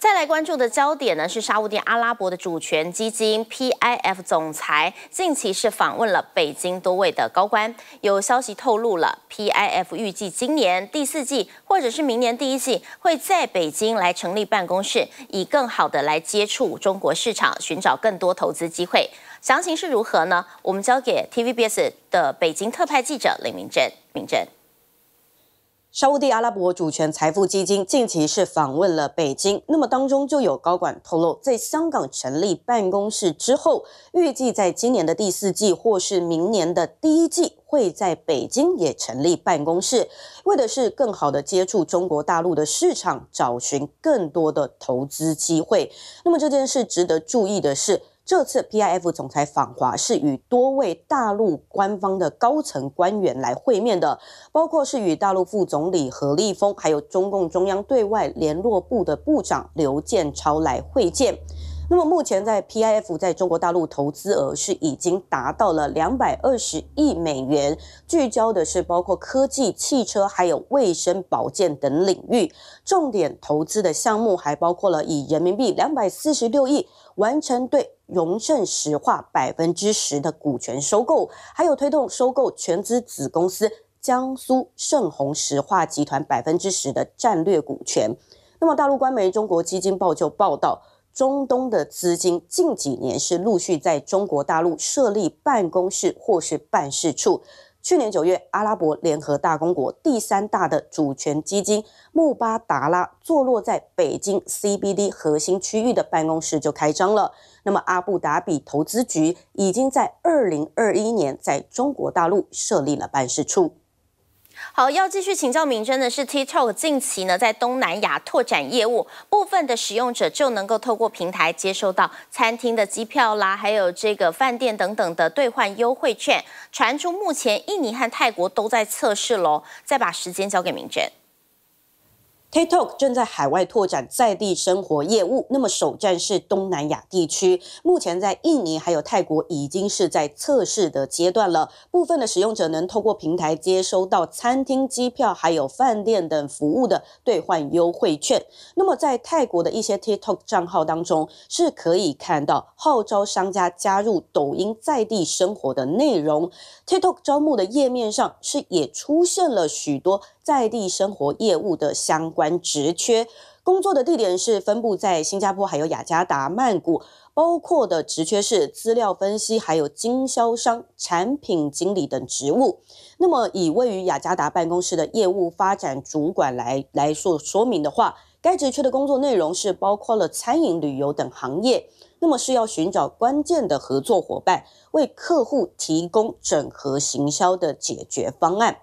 再来关注的焦点呢，是沙地阿拉伯的主权基金 P I F 总裁近期是访问了北京多位的高官，有消息透露了 P I F 预计今年第四季或者是明年第一季会在北京来成立办公室，以更好的来接触中国市场，寻找更多投资机会。详情是如何呢？我们交给 T V B S 的北京特派记者林明镇，明镇。沙地阿拉伯主权财富基金近期是访问了北京，那么当中就有高管透露，在香港成立办公室之后，预计在今年的第四季或是明年的第一季会在北京也成立办公室，为的是更好的接触中国大陆的市场，找寻更多的投资机会。那么这件事值得注意的是。这次 P I F 总裁访华是与多位大陆官方的高层官员来会面的，包括是与大陆副总理何立峰，还有中共中央对外联络部的部长刘建超来会见。那么目前在 P I F 在中国大陆投资额是已经达到了两百二十亿美元，聚焦的是包括科技、汽车还有卫生保健等领域，重点投资的项目还包括了以人民币两百四十六亿完成对荣盛石化百分之十的股权收购，还有推动收购全资子公司江苏盛虹石化集团百分之十的战略股权。那么大陆官媒《中国基金报》就报道。中东的资金近几年是陆续在中国大陆设立办公室或是办事处。去年九月，阿拉伯联合大公国第三大的主权基金穆巴达拉，坐落在北京 CBD 核心区域的办公室就开张了。那么，阿布达比投资局已经在二零二一年在中国大陆设立了办事处。好，要继续请教明真的是，TikTok 近期呢在东南亚拓展业务，部分的使用者就能够透过平台接收到餐厅的机票啦，还有这个饭店等等的兑换优惠券。传出目前印尼和泰国都在测试喽，再把时间交给明真。TikTok 正在海外拓展在地生活业务，那么首站是东南亚地区。目前在印尼还有泰国已经是在测试的阶段了，部分的使用者能透过平台接收到餐厅、机票还有饭店等服务的兑换优惠券。那么在泰国的一些 TikTok 账号当中是可以看到号召商家加入抖音在地生活的内容。TikTok 招募的页面上是也出现了许多在地生活业务的相关。管职缺工作的地点是分布在新加坡、还有雅加达、曼谷，包括的职缺是资料分析、还有经销商、产品经理等职务。那么以位于雅加达办公室的业务发展主管来来说说明的话，该职缺的工作内容是包括了餐饮、旅游等行业。那么是要寻找关键的合作伙伴，为客户提供整合行销的解决方案。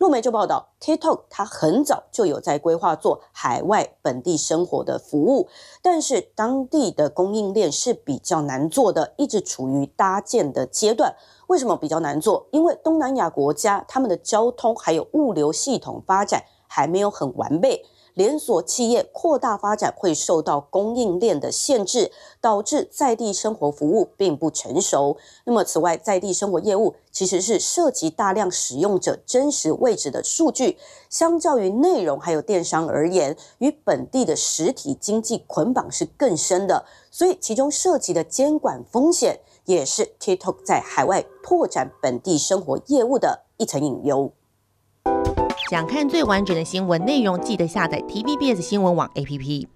路媒就报道，TikTok 它很早就有在规划做海外本地生活的服务，但是当地的供应链是比较难做的，一直处于搭建的阶段。为什么比较难做？因为东南亚国家他们的交通还有物流系统发展还没有很完备。连锁企业扩大发展会受到供应链的限制，导致在地生活服务并不成熟。那么，此外，在地生活业务其实是涉及大量使用者真实位置的数据，相较于内容还有电商而言，与本地的实体经济捆绑是更深的。所以，其中涉及的监管风险也是 TikTok 在海外拓展本地生活业务的一层隐忧。想看最完整的新闻内容，记得下载 TVBS 新闻网 APP。